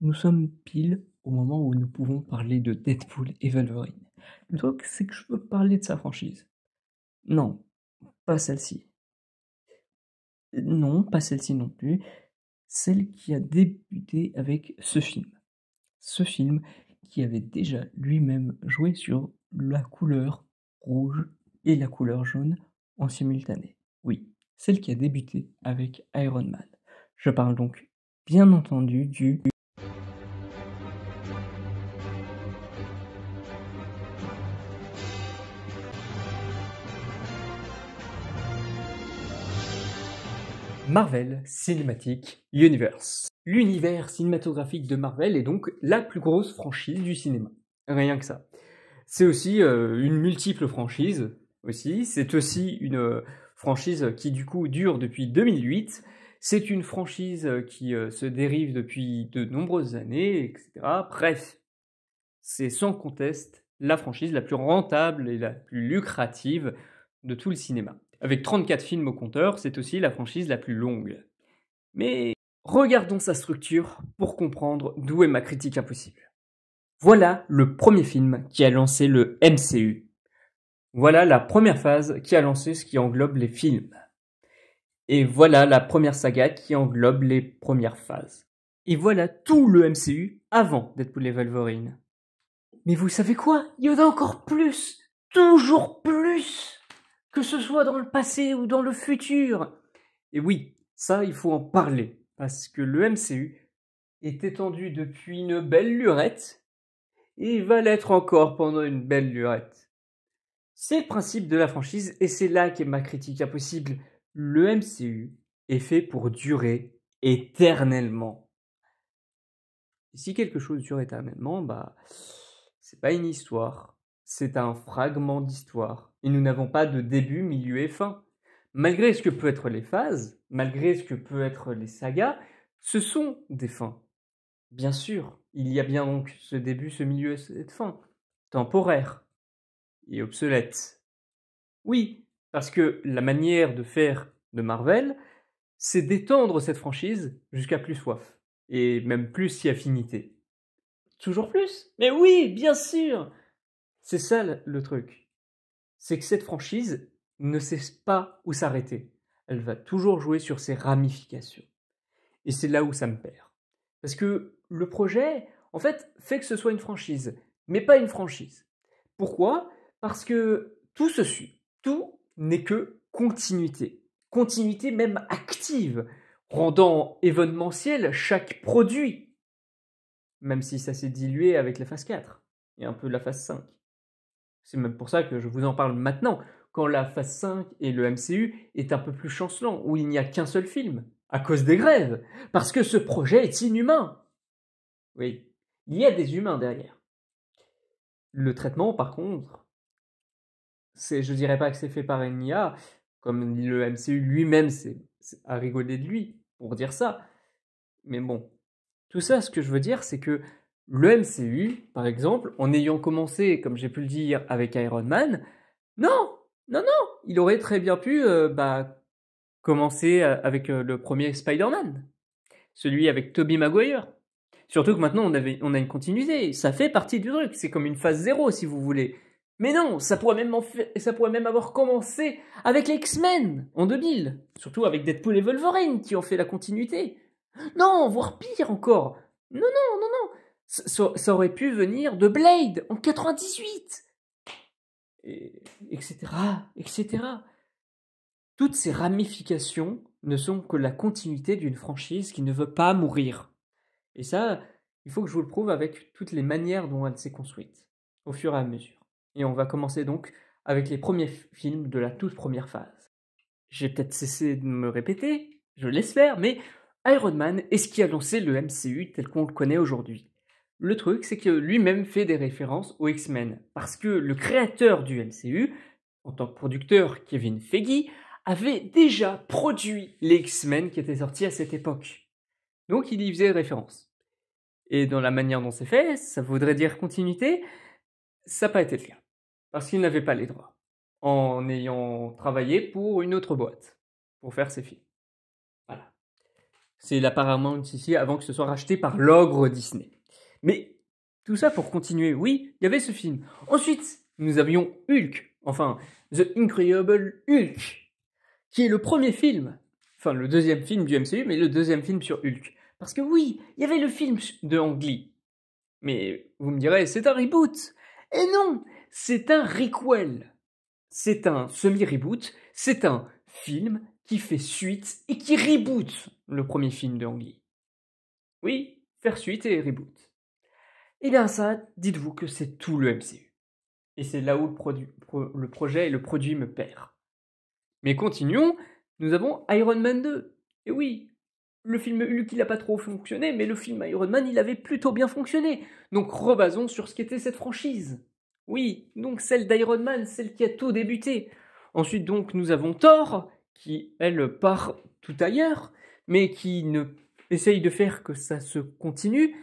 Nous sommes pile au moment où nous pouvons parler de Deadpool et Wolverine. Le truc, c'est que je veux parler de sa franchise. Non, pas celle-ci. Non, pas celle-ci non plus. Celle qui a débuté avec ce film. Ce film qui avait déjà lui-même joué sur la couleur rouge et la couleur jaune en simultané. Oui, celle qui a débuté avec Iron Man. Je parle donc bien entendu du Marvel Cinematic Universe. L'univers cinématographique de Marvel est donc la plus grosse franchise du cinéma. Rien que ça. C'est aussi euh, une multiple franchise, aussi. C'est aussi une euh, franchise qui du coup dure depuis 2008. C'est une franchise qui euh, se dérive depuis de nombreuses années, etc. Bref, c'est sans conteste la franchise la plus rentable et la plus lucrative de tout le cinéma. Avec 34 films au compteur, c'est aussi la franchise la plus longue. Mais regardons sa structure pour comprendre d'où est ma critique impossible. Voilà le premier film qui a lancé le MCU. Voilà la première phase qui a lancé ce qui englobe les films. Et voilà la première saga qui englobe les premières phases. Et voilà tout le MCU avant Deadpool et Wolverine. Mais vous savez quoi Il y en a encore plus Toujours plus que ce soit dans le passé ou dans le futur. Et oui, ça, il faut en parler, parce que le MCU est étendu depuis une belle lurette, et il va l'être encore pendant une belle lurette. C'est le principe de la franchise, et c'est là qu'est ma critique impossible. Le MCU est fait pour durer éternellement. Et si quelque chose dure éternellement, bah, c'est pas une histoire, c'est un fragment d'histoire, et nous n'avons pas de début, milieu et fin. Malgré ce que peuvent être les phases, malgré ce que peuvent être les sagas, ce sont des fins. Bien sûr, il y a bien donc ce début, ce milieu et cette fin, temporaire et obsolète. Oui, parce que la manière de faire de Marvel, c'est d'étendre cette franchise jusqu'à plus soif, et même plus si affinité. Toujours plus Mais oui, bien sûr c'est ça le truc. C'est que cette franchise ne sait pas où s'arrêter. Elle va toujours jouer sur ses ramifications. Et c'est là où ça me perd. Parce que le projet, en fait, fait que ce soit une franchise, mais pas une franchise. Pourquoi Parce que tout se suit. Tout n'est que continuité. Continuité même active, rendant événementiel chaque produit. Même si ça s'est dilué avec la phase 4 et un peu la phase 5. C'est même pour ça que je vous en parle maintenant, quand la phase 5 et le MCU est un peu plus chancelant, où il n'y a qu'un seul film, à cause des grèves, parce que ce projet est inhumain. Oui, il y a des humains derrière. Le traitement, par contre, c'est, je dirais pas que c'est fait par NIA, comme le MCU lui-même a à rigoler de lui pour dire ça. Mais bon, tout ça, ce que je veux dire, c'est que le MCU, par exemple, en ayant commencé, comme j'ai pu le dire, avec Iron Man, non, non, non, il aurait très bien pu euh, bah, commencer euh, avec euh, le premier Spider-Man, celui avec Tobey Maguire. Surtout que maintenant on, a une continuité, ça fait partie du truc, c'est comme une phase zéro si vous voulez. Mais non, ça pourrait même, ça pourrait même avoir commencé avec les X-Men en 2000, surtout avec Deadpool et Wolverine qui ont fait la continuité. Non, voire pire encore. Non, non, non, non, ça, aurait pu venir de Blade en 98, etc., etc. Toutes ces ramifications ne sont que la continuité d'une franchise qui ne veut pas mourir. Et ça, il faut que je vous le prouve avec toutes les manières dont elle s'est construite, au fur et à mesure. Et on va commencer donc avec les premiers films de la toute première phase. J'ai peut-être cessé de me répéter, je l'espère, mais Iron Man est ce qui a lancé le MCU tel qu'on le connaît aujourd'hui. Le truc, c'est que lui-même fait des références aux X-Men, parce que le créateur du MCU, en tant que producteur Kevin Feige, avait déjà produit les X-Men qui étaient sortis à cette époque. Donc il y faisait référence. Et dans la manière dont c'est fait, ça voudrait dire continuité, ça n'a pas été le cas, parce qu'il n'avait pas les droits, en ayant travaillé pour une autre boîte, pour faire ses films. Voilà. C'est l'apparemment ici, avant que ce soit racheté par l'ogre Disney. Mais tout ça pour continuer, oui, il y avait ce film. Ensuite, nous avions Hulk, enfin, The Incredible Hulk, qui est le premier film, enfin le deuxième film du MCU, mais le deuxième film sur Hulk. Parce que oui, il y avait le film de Ang Mais vous me direz, c'est un reboot. Et non, c'est un requel. C'est un semi-reboot, c'est un film qui fait suite et qui reboot le premier film de Ang Oui, faire suite et reboot. Eh bien ça, dites-vous que c'est tout le MCU. Et c'est là où le, projet et le produit me perdent. Mais continuons, nous avons Iron Man 2. Et oui, le film Hulk il n'a pas trop fonctionné, mais le film Iron Man il avait plutôt bien fonctionné. Donc rebasons sur ce qu'était cette franchise. Oui, donc celle d'Iron Man, celle qui a tout débuté. Ensuite donc nous avons Thor, qui elle part tout ailleurs, mais qui ne essaye de faire que ça se continue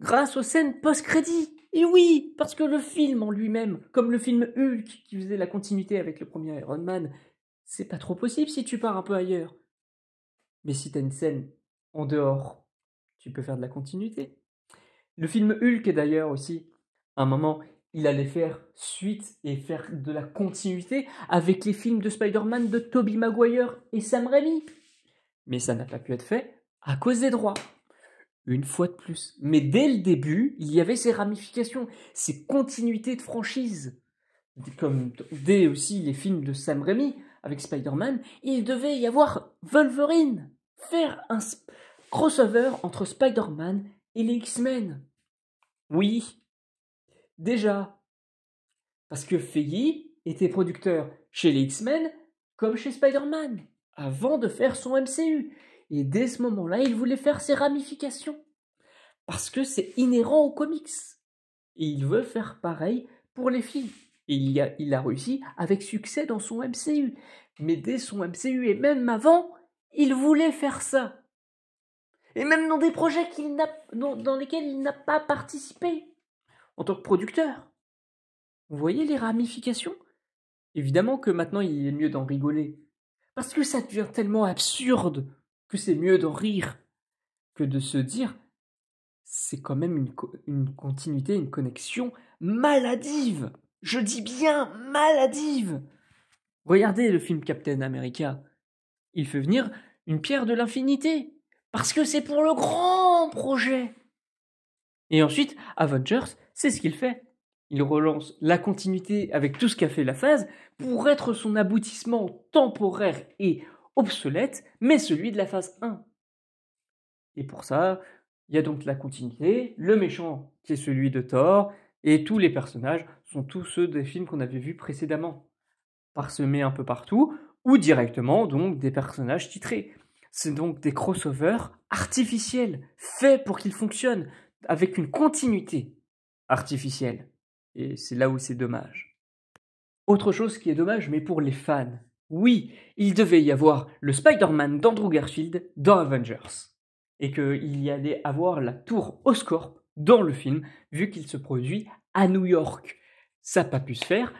grâce aux scènes post-crédit. Et oui, parce que le film en lui-même, comme le film Hulk qui faisait la continuité avec le premier Iron Man, c'est pas trop possible si tu pars un peu ailleurs. Mais si t'as une scène en dehors, tu peux faire de la continuité. Le film Hulk est d'ailleurs aussi, à un moment, il allait faire suite et faire de la continuité avec les films de Spider-Man de Tobey Maguire et Sam Raimi. Mais ça n'a pas pu être fait à cause des droits une fois de plus. Mais dès le début, il y avait ces ramifications, ces continuités de franchise. Comme dès aussi les films de Sam Raimi avec Spider-Man, il devait y avoir Wolverine, faire un crossover entre Spider-Man et les X-Men. Oui, déjà. Parce que Feige était producteur chez les X-Men comme chez Spider-Man, avant de faire son MCU. Et dès ce moment-là, il voulait faire ses ramifications. Parce que c'est inhérent aux comics. Et il veut faire pareil pour les filles. Et il a, il a réussi avec succès dans son MCU. Mais dès son MCU et même avant, il voulait faire ça. Et même dans des projets qu'il n'a, dans lesquels il n'a pas participé en tant que producteur. Vous voyez les ramifications Évidemment que maintenant il est mieux d'en rigoler. Parce que ça devient tellement absurde c'est mieux de rire que de se dire c'est quand même une, une, continuité, une connexion maladive. Je dis bien maladive. Regardez le film Captain America. Il fait venir une pierre de l'infinité. Parce que c'est pour le grand projet. Et ensuite, Avengers, c'est ce qu'il fait. Il relance la continuité avec tout ce qu'a fait la phase pour être son aboutissement temporaire et obsolète, mais celui de la phase 1. Et pour ça, il y a donc la continuité, le méchant qui est celui de Thor, et tous les personnages sont tous ceux des films qu'on avait vus précédemment, parsemés un peu partout, ou directement donc des personnages titrés. C'est donc des crossovers artificiels, faits pour qu'ils fonctionnent, avec une continuité artificielle. Et c'est là où c'est dommage. Autre chose qui est dommage, mais pour les fans, oui, il devait y avoir le Spider-Man d'Andrew Garfield dans Avengers. Et qu'il y allait avoir la tour Oscorp dans le film, vu qu'il se produit à New York. Ça n'a pas pu se faire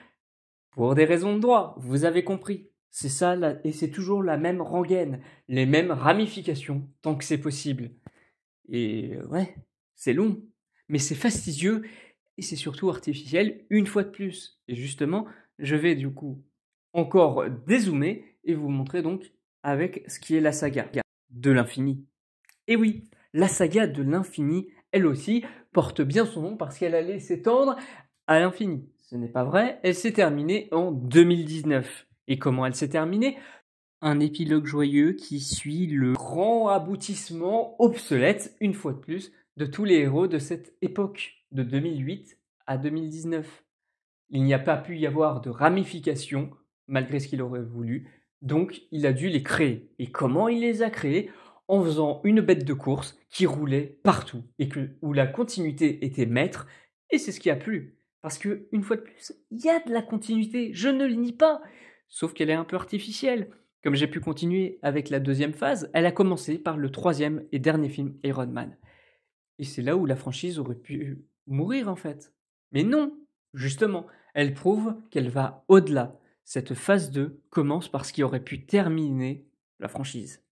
pour des raisons de droit, vous avez compris. C'est ça, et c'est toujours la même rengaine, les mêmes ramifications, tant que c'est possible. Et euh, ouais, c'est long, mais c'est fastidieux, et c'est surtout artificiel, une fois de plus. Et justement, je vais du coup encore dézoomer et vous montrer donc avec ce qui est la saga de l'infini. Et oui, la saga de l'infini, elle aussi, porte bien son nom parce qu'elle allait s'étendre à l'infini. Ce n'est pas vrai, elle s'est terminée en 2019. Et comment elle s'est terminée Un épilogue joyeux qui suit le grand aboutissement obsolète, une fois de plus, de tous les héros de cette époque, de 2008 à 2019. Il n'y a pas pu y avoir de ramifications malgré ce qu'il aurait voulu. Donc il a dû les créer. Et comment il les a créés En faisant une bête de course qui roulait partout et où la continuité était maître. Et c'est ce qui a plu. Parce que, une fois de plus, il y a de la continuité, je ne le nie pas. Sauf qu'elle est un peu artificielle. Comme j'ai pu continuer avec la deuxième phase, elle a commencé par le troisième et dernier film Iron Man. Et c'est là où la franchise aurait pu mourir en fait. Mais non, justement, elle prouve qu'elle va au-delà, cette phase 2 commence par ce qui aurait pu terminer la franchise.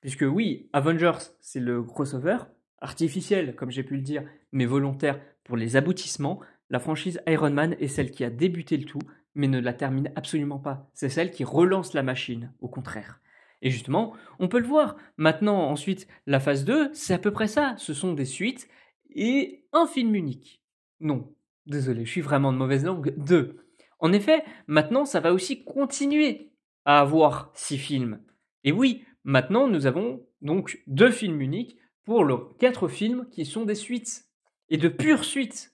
Puisque oui, Avengers, c'est le crossover, artificiel, comme j'ai pu le dire, mais volontaire pour les aboutissements, la franchise Iron Man est celle qui a débuté le tout, mais ne la termine absolument pas. C'est celle qui relance la machine, au contraire. Et justement, on peut le voir. Maintenant, ensuite, la phase 2, c'est à peu près ça. Ce sont des suites et un film unique. Non, désolé, je suis vraiment de mauvaise langue. Deux. En effet, maintenant, ça va aussi continuer à avoir six films. Et oui, maintenant, nous avons donc deux films uniques pour les quatre films qui sont des suites. Et de pures suites.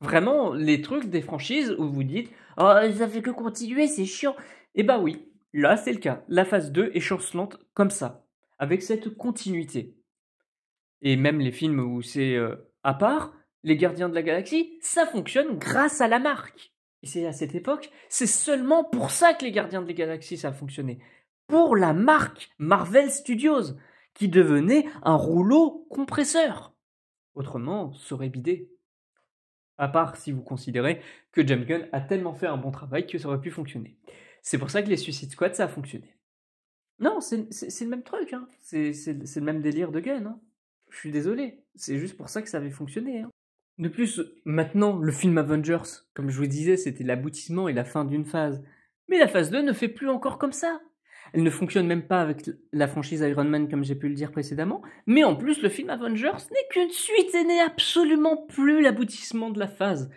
Vraiment, les trucs des franchises où vous dites « Oh, ça fait que continuer, c'est chiant !» Eh bah ben oui, là, c'est le cas. La phase 2 est chancelante comme ça, avec cette continuité. Et même les films où c'est euh, à part, les Gardiens de la Galaxie, ça fonctionne grâce à la marque. Et c'est à cette époque, c'est seulement pour ça que les Gardiens de la Galaxie, ça a fonctionné. Pour la marque Marvel Studios, qui devenait un rouleau compresseur. Autrement, ça aurait bidé. À part si vous considérez que James Gun a tellement fait un bon travail que ça aurait pu fonctionner. C'est pour ça que les Suicide Squad, ça a fonctionné. Non, c'est le même truc, hein. c'est le même délire de Gun, Hein. Je suis désolé, c'est juste pour ça que ça avait fonctionné. Hein. De plus, maintenant, le film Avengers, comme je vous disais, c'était l'aboutissement et la fin d'une phase. Mais la phase 2 ne fait plus encore comme ça. Elle ne fonctionne même pas avec la franchise Iron Man comme j'ai pu le dire précédemment, mais en plus le film Avengers n'est qu'une suite et n'est absolument plus l'aboutissement de la phase.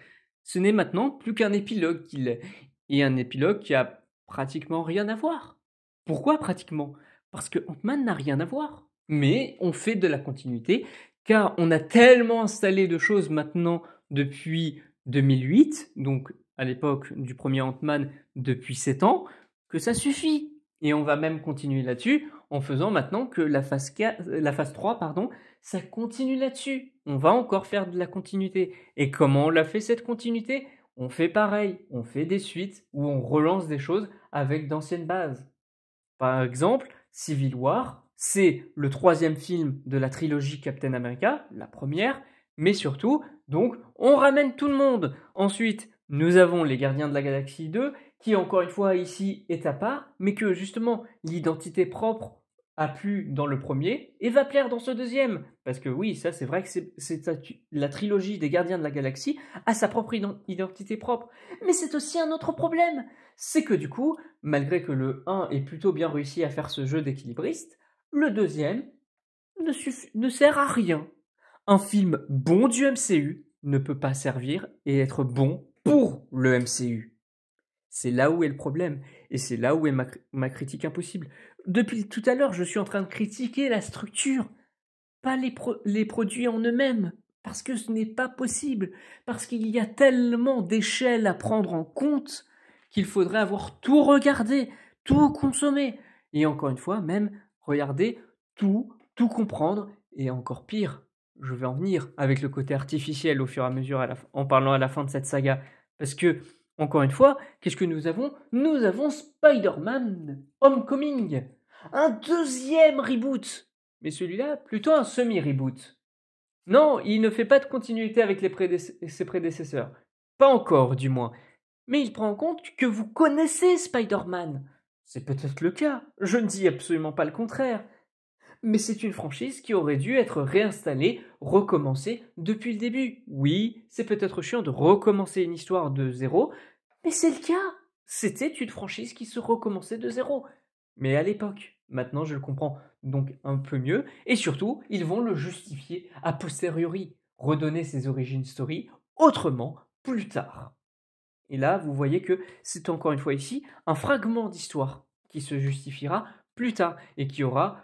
Ce n'est maintenant plus qu'un épilogue qu'il est, et un épilogue qui a pratiquement rien à voir. Pourquoi pratiquement Parce que Ant-Man n'a rien à voir. Mais on fait de la continuité car on a tellement installé de choses maintenant depuis 2008, donc à l'époque du premier Ant-Man depuis 7 ans, que ça suffit. Et on va même continuer là-dessus en faisant maintenant que la phase, 3, euh, pardon, ça continue là-dessus. On va encore faire de la continuité. Et comment on l'a fait cette continuité On fait pareil, on fait des suites où on relance des choses avec d'anciennes bases. Par exemple, Civil War, c'est le troisième film de la trilogie Captain America, la première, mais surtout, donc, on ramène tout le monde. Ensuite, nous avons les Gardiens de la Galaxie 2, qui encore une fois ici est à part, mais que justement l'identité propre a plu dans le premier et va plaire dans ce deuxième. Parce que oui, ça c'est vrai que c'est la trilogie des gardiens de la galaxie a sa propre identité propre. Mais c'est aussi un autre problème. C'est que du coup, malgré que le 1 est plutôt bien réussi à faire ce jeu d'équilibriste, le deuxième ne, sert à rien. Un film bon du MCU ne peut pas servir et être bon pour le MCU. C'est là où est le problème et c'est là où est ma, critique impossible. Depuis tout à l'heure, je suis en train de critiquer la structure, pas les, les produits en eux-mêmes, parce que ce n'est pas possible, parce qu'il y a tellement d'échelles à prendre en compte qu'il faudrait avoir tout regardé, tout consommé. Et encore une fois, même Regardez, tout, tout comprendre, et encore pire, je vais en venir avec le côté artificiel au fur et à mesure en parlant à la fin de cette saga. Parce que, encore une fois, qu'est-ce que nous avons Nous avons Spider-Man Homecoming Un deuxième reboot Mais celui-là, plutôt un semi-reboot. Non, il ne fait pas de continuité avec ses prédécesseurs. Pas encore, du moins. Mais il prend en compte que vous connaissez Spider-Man. C'est peut-être le cas, je ne dis absolument pas le contraire. Mais c'est une franchise qui aurait dû être réinstallée, recommencée depuis le début. Oui, c'est peut-être chiant de recommencer une histoire de zéro, mais c'est le cas. C'était une franchise qui se recommençait de zéro. Mais à l'époque, maintenant je le comprends donc un peu mieux, et surtout, ils vont le justifier a posteriori, redonner ses origines story autrement plus tard. Et là, vous voyez que c'est encore une fois ici un fragment d'histoire qui se justifiera plus tard et qui aura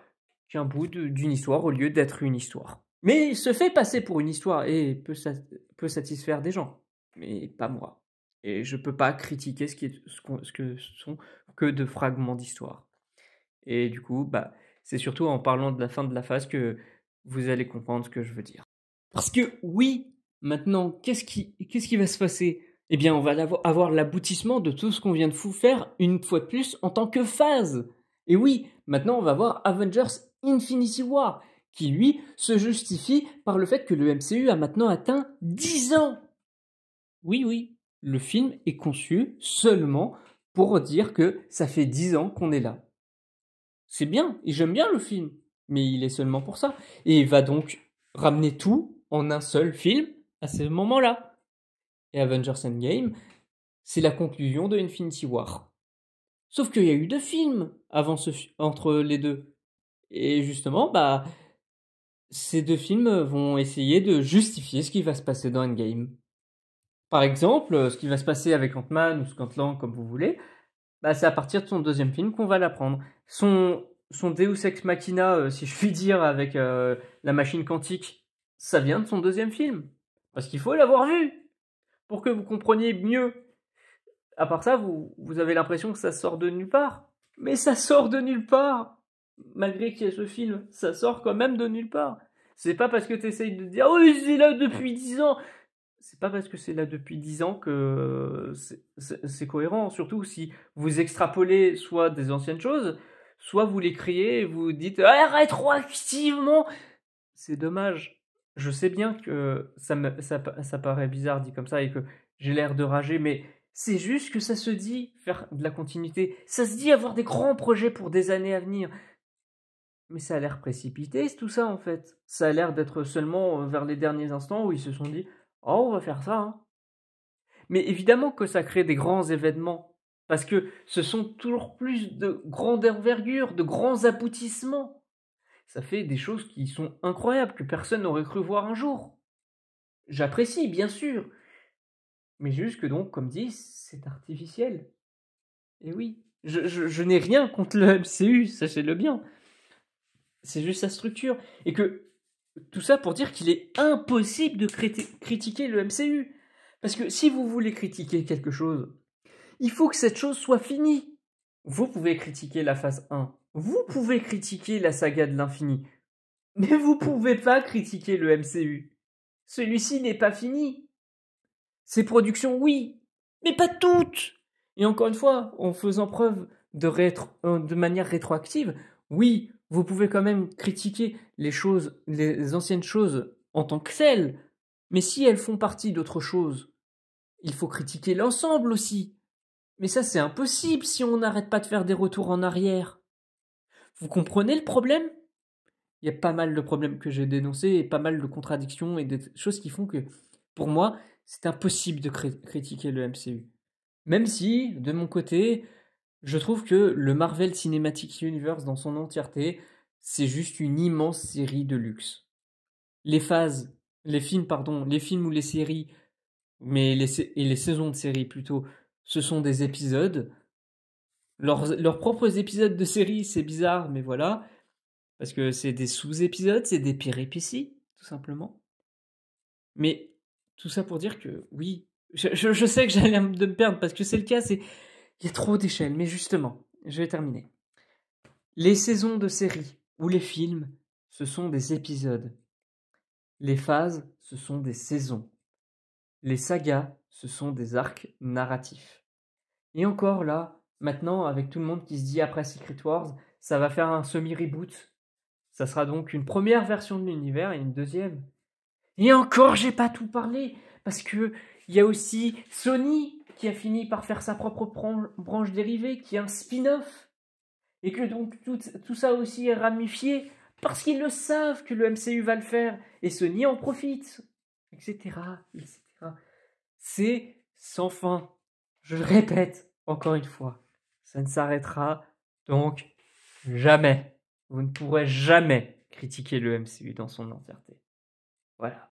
qu'un bout d'une histoire au lieu d'être une histoire. Mais se fait passer pour une histoire et peut, satisfaire des gens, mais pas moi. Et je ne peux pas critiquer ce, qui ce, sont que de fragments d'histoire. Et du coup, bah, c'est surtout en parlant de la fin de la phase que vous allez comprendre ce que je veux dire. Parce que oui, maintenant, quest qu'est-ce qui va se passer eh bien, on va avoir l'aboutissement de tout ce qu'on vient de vous faire une fois de plus en tant que phase. Et oui, maintenant, on va voir Avengers Infinity War, qui lui se justifie par le fait que le MCU a maintenant atteint 10 ans. Oui, oui, le film est conçu seulement pour dire que ça fait 10 ans qu'on est là. C'est bien, et j'aime bien le film, mais il est seulement pour ça. Et il va donc ramener tout en un seul film à ce moment-là et Avengers Endgame, c'est la conclusion de Infinity War. Sauf qu'il y a eu deux films avant ce, entre les deux. Et justement, bah, ces deux films vont essayer de justifier ce qui va se passer dans Endgame. Par exemple, ce qui va se passer avec Ant-Man ou Scantland, comme vous voulez, bah, c'est à partir de son deuxième film qu'on va l'apprendre. Son, son Deus Ex Machina, euh, si je puis dire, avec euh, la machine quantique, ça vient de son deuxième film. Parce qu'il faut l'avoir vu pour que vous compreniez mieux. À part ça, vous, vous avez l'impression que ça sort de nulle part. Mais ça sort de nulle part Malgré qu'il y ait ce film, ça sort quand même de nulle part. C'est pas parce que tu essayes de dire « Oh, c'est là depuis dix ans !» C'est pas parce que c'est là depuis dix ans que c'est cohérent. Surtout si vous extrapolez soit des anciennes choses, soit vous les criez et vous dites Rétroactivement !» C'est dommage je sais bien que ça, me, paraît bizarre dit comme ça et que j'ai l'air de rager, mais c'est juste que ça se dit faire de la continuité, ça se dit avoir des grands projets pour des années à venir. Mais ça a l'air précipité tout ça en fait. Ça a l'air d'être seulement euh, vers les derniers instants où ils se sont dit Oh, on va faire ça. Hein. Mais évidemment que ça crée des grands événements, parce que ce sont toujours plus de grandes envergures, de grands aboutissements ça fait des choses qui sont incroyables, que personne n'aurait cru voir un jour. J'apprécie, bien sûr, mais juste que donc, comme dit, c'est artificiel. Et oui, je, n'ai rien contre le MCU, sachez-le bien. C'est juste sa structure. Et que tout ça pour dire qu'il est impossible de critiquer le MCU. Parce que si vous voulez critiquer quelque chose, il faut que cette chose soit finie. Vous pouvez critiquer la phase 1, vous pouvez critiquer la saga de l'infini, mais vous pouvez pas critiquer le MCU. Celui-ci n'est pas fini. Ses productions, oui, mais pas toutes. Et encore une fois, en faisant preuve de, euh, manière rétroactive, oui, vous pouvez quand même critiquer les choses, les anciennes choses en tant que celles, mais si elles font partie d'autre chose, il faut critiquer l'ensemble aussi. Mais ça, c'est impossible si on n'arrête pas de faire des retours en arrière. Vous comprenez le problème Il y a pas mal de problèmes que j'ai dénoncés et pas mal de contradictions et des choses qui font que, pour moi, c'est impossible de critiquer le MCU. Même si, de mon côté, je trouve que le Marvel Cinematic Universe dans son entièreté, c'est juste une immense série de luxe. Les phases, les films, pardon, les films ou les séries, mais les, et les saisons de séries plutôt, ce sont des épisodes leurs, leurs propres épisodes de série, c'est bizarre, mais voilà. Parce que c'est des sous-épisodes, c'est des péripéties, tout simplement. Mais tout ça pour dire que oui, je, je, je sais que j'allais me perdre parce que c'est le cas, c'est il y a trop d'échelles. Mais justement, je vais terminer. Les saisons de série ou les films, ce sont des épisodes. Les phases, ce sont des saisons. Les sagas, ce sont des arcs narratifs. Et encore là, Maintenant, avec tout le monde qui se dit après Secret Wars, ça va faire un semi-reboot. Ça sera donc une première version de l'univers et une deuxième. Et encore, j'ai pas tout parlé, parce que il y a aussi Sony qui a fini par faire sa propre branche dérivée, qui est un spin-off. Et que donc tout, ça aussi est ramifié, parce qu'ils le savent que le MCU va le faire, et Sony en profite, etc. etc. C'est sans fin. Je le répète encore une fois ça ne s'arrêtera donc jamais. Vous ne pourrez jamais critiquer le MCU dans son entièreté. Voilà.